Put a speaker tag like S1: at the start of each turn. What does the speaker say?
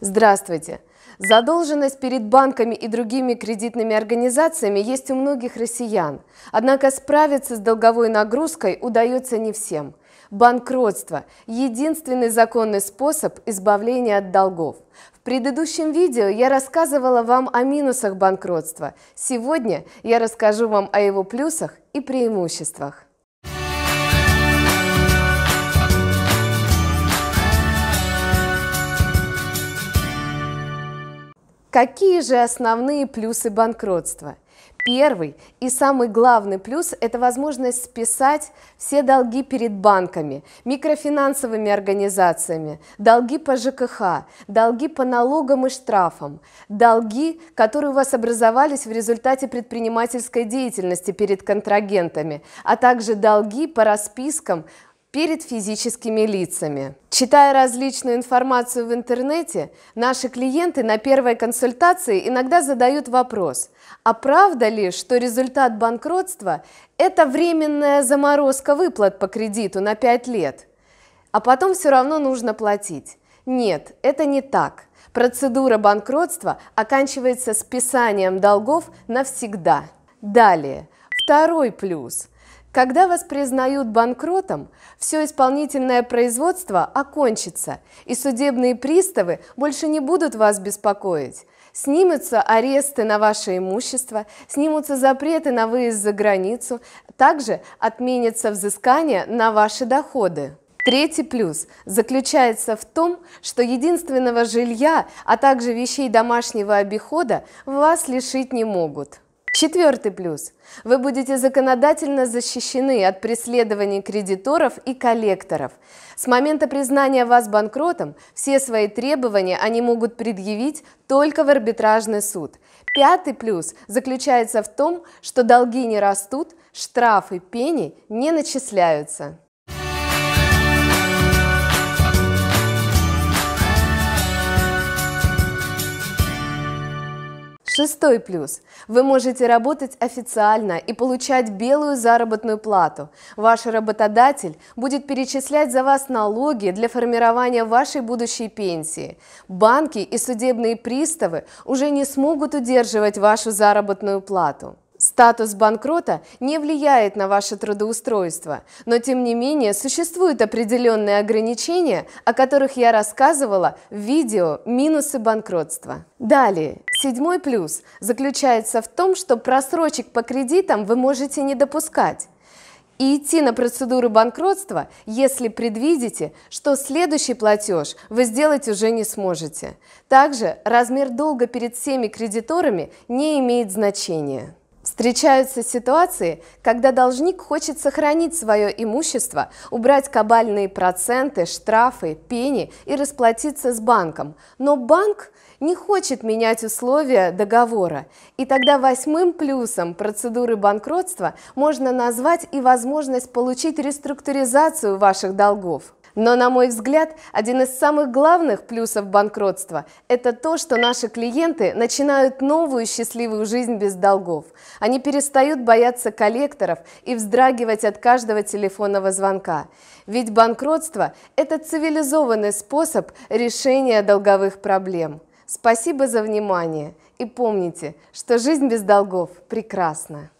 S1: Здравствуйте! Задолженность перед банками и другими кредитными организациями есть у многих россиян. Однако справиться с долговой нагрузкой удается не всем. Банкротство – единственный законный способ избавления от долгов. В предыдущем видео я рассказывала вам о минусах банкротства. Сегодня я расскажу вам о его плюсах и преимуществах. Какие же основные плюсы банкротства? Первый и самый главный плюс – это возможность списать все долги перед банками, микрофинансовыми организациями, долги по ЖКХ, долги по налогам и штрафам, долги, которые у вас образовались в результате предпринимательской деятельности перед контрагентами, а также долги по распискам перед физическими лицами. Читая различную информацию в интернете, наши клиенты на первой консультации иногда задают вопрос, а правда ли, что результат банкротства – это временная заморозка выплат по кредиту на 5 лет, а потом все равно нужно платить? Нет, это не так. Процедура банкротства оканчивается списанием долгов навсегда. Далее, второй плюс – когда вас признают банкротом, все исполнительное производство окончится, и судебные приставы больше не будут вас беспокоить. Снимутся аресты на ваше имущество, снимутся запреты на выезд за границу, также отменятся взыскания на ваши доходы. Третий плюс заключается в том, что единственного жилья, а также вещей домашнего обихода вас лишить не могут. Четвертый плюс. Вы будете законодательно защищены от преследований кредиторов и коллекторов. С момента признания вас банкротом все свои требования они могут предъявить только в арбитражный суд. Пятый плюс заключается в том, что долги не растут, штрафы, пени не начисляются. Шестой плюс. Вы можете работать официально и получать белую заработную плату. Ваш работодатель будет перечислять за вас налоги для формирования вашей будущей пенсии. Банки и судебные приставы уже не смогут удерживать вашу заработную плату. Статус банкрота не влияет на ваше трудоустройство, но тем не менее существуют определенные ограничения, о которых я рассказывала в видео «Минусы банкротства». Далее, седьмой плюс заключается в том, что просрочек по кредитам вы можете не допускать и идти на процедуру банкротства, если предвидите, что следующий платеж вы сделать уже не сможете. Также размер долга перед всеми кредиторами не имеет значения. Встречаются ситуации, когда должник хочет сохранить свое имущество, убрать кабальные проценты, штрафы, пени и расплатиться с банком. Но банк не хочет менять условия договора. И тогда восьмым плюсом процедуры банкротства можно назвать и возможность получить реструктуризацию ваших долгов. Но, на мой взгляд, один из самых главных плюсов банкротства – это то, что наши клиенты начинают новую счастливую жизнь без долгов. Они перестают бояться коллекторов и вздрагивать от каждого телефонного звонка. Ведь банкротство – это цивилизованный способ решения долговых проблем. Спасибо за внимание и помните, что жизнь без долгов прекрасна.